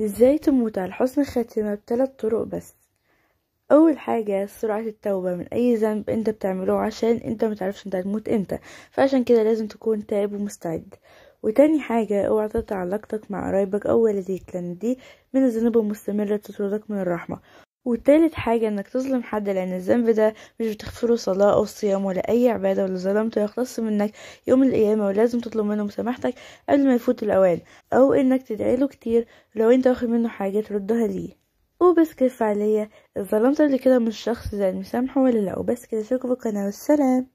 ازاي تموت على حسن خاتمة بثلاث طرق بس اول حاجة سرعة التوبة من اي ذنب انت بتعمله عشان انت متعرفش انت هتموت امتى فعشان كده لازم تكون تائب ومستعد وتاني حاجة اوعى تقطع علاقتك مع قرايبك او والديك لان دي من الذنوب المستمرة تطردك من الرحمة وتالت حاجة انك تظلم حد لان الذنب ده مش بتغفره صلاة او صيام ولا اي عبادة ولا ظلمته يخلص منك يوم القيامة ولازم تطلب منه مسامحتك قبل ما يفوت الاوان او انك تدعيله كتير لو انت واخد منه حاجة تردها ليه وبس كيف عليا الظلمت قبل كده من شخص زي مسامحه ولا لا وبس كده اشوفكم في القناة والسلام